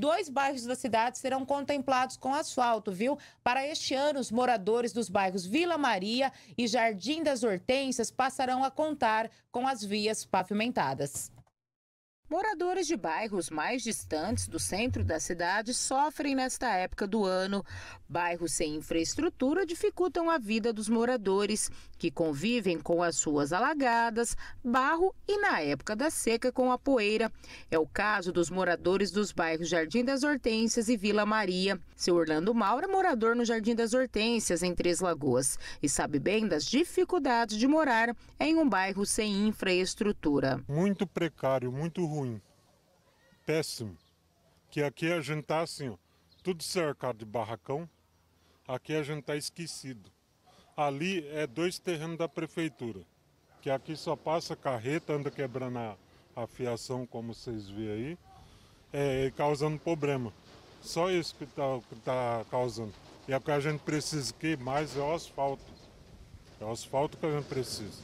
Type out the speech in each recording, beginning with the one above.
dois bairros da cidade serão contemplados com asfalto, viu? Para este ano, os moradores dos bairros Vila Maria e Jardim das Hortênsias passarão a contar com as vias pavimentadas. Moradores de bairros mais distantes do centro da cidade sofrem nesta época do ano. Bairros sem infraestrutura dificultam a vida dos moradores, que convivem com as suas alagadas, barro e, na época da seca, com a poeira. É o caso dos moradores dos bairros Jardim das Hortências e Vila Maria. Seu Orlando Mauro é morador no Jardim das Hortências, em Três Lagoas, e sabe bem das dificuldades de morar em um bairro sem infraestrutura. Muito precário, muito ruim ruim, péssimo. Que aqui a gente está assim, ó, tudo cercado de barracão. Aqui a gente está esquecido. Ali é dois terrenos da prefeitura, que aqui só passa carreta, anda quebrando a, a fiação, como vocês vê aí, é, causando problema. Só isso que está tá causando. E é o que a gente precisa que mais é o asfalto. É o asfalto que a gente precisa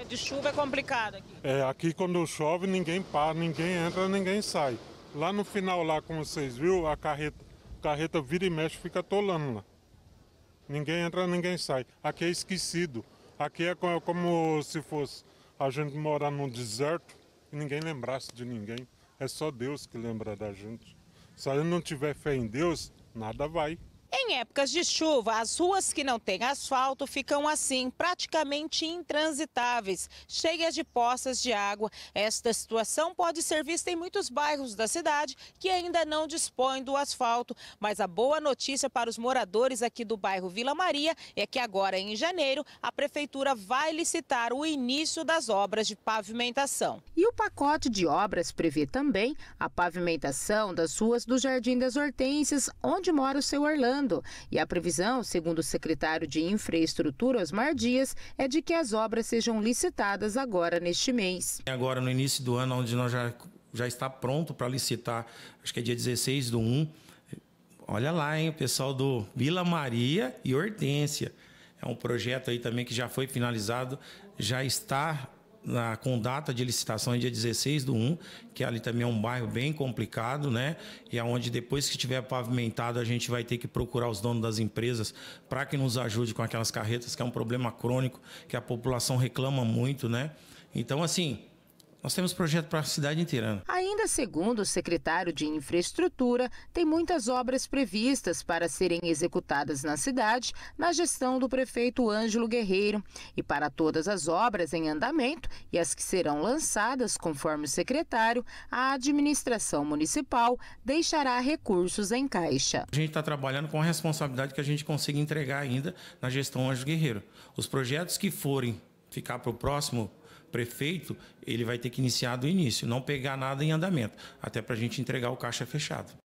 época de chuva é complicado aqui. É, aqui quando chove ninguém para, ninguém entra, ninguém sai. Lá no final, lá como vocês viram, a carreta, carreta vira e mexe, fica atolando lá. Ninguém entra, ninguém sai. Aqui é esquecido. Aqui é como, como se fosse a gente morar num deserto e ninguém lembrasse de ninguém. É só Deus que lembra da gente. Se a gente não tiver fé em Deus, nada vai. Em épocas de chuva, as ruas que não têm asfalto ficam assim, praticamente intransitáveis, cheias de poças de água. Esta situação pode ser vista em muitos bairros da cidade que ainda não dispõem do asfalto. Mas a boa notícia para os moradores aqui do bairro Vila Maria é que agora, em janeiro, a prefeitura vai licitar o início das obras de pavimentação. E o pacote de obras prevê também a pavimentação das ruas do Jardim das Hortênsias, onde mora o seu Orlando. E a previsão, segundo o secretário de Infraestrutura, Osmar Dias, é de que as obras sejam licitadas agora neste mês. Agora, no início do ano, onde nós já, já está pronto para licitar, acho que é dia 16 do 1. Olha lá, hein, o pessoal do Vila Maria e Hortência. É um projeto aí também que já foi finalizado, já está na, com data de licitação é dia 16 do 1, que ali também é um bairro bem complicado, né? E aonde é depois que tiver pavimentado, a gente vai ter que procurar os donos das empresas para que nos ajude com aquelas carretas, que é um problema crônico, que a população reclama muito, né? Então, assim, nós temos projeto para a cidade inteira. Ainda segundo o secretário de Infraestrutura, tem muitas obras previstas para serem executadas na cidade na gestão do prefeito Ângelo Guerreiro. E para todas as obras em andamento e as que serão lançadas, conforme o secretário, a administração municipal deixará recursos em caixa. A gente está trabalhando com a responsabilidade que a gente consiga entregar ainda na gestão Ângelo Guerreiro. Os projetos que forem ficar para o próximo prefeito, ele vai ter que iniciar do início, não pegar nada em andamento, até para a gente entregar o caixa fechado.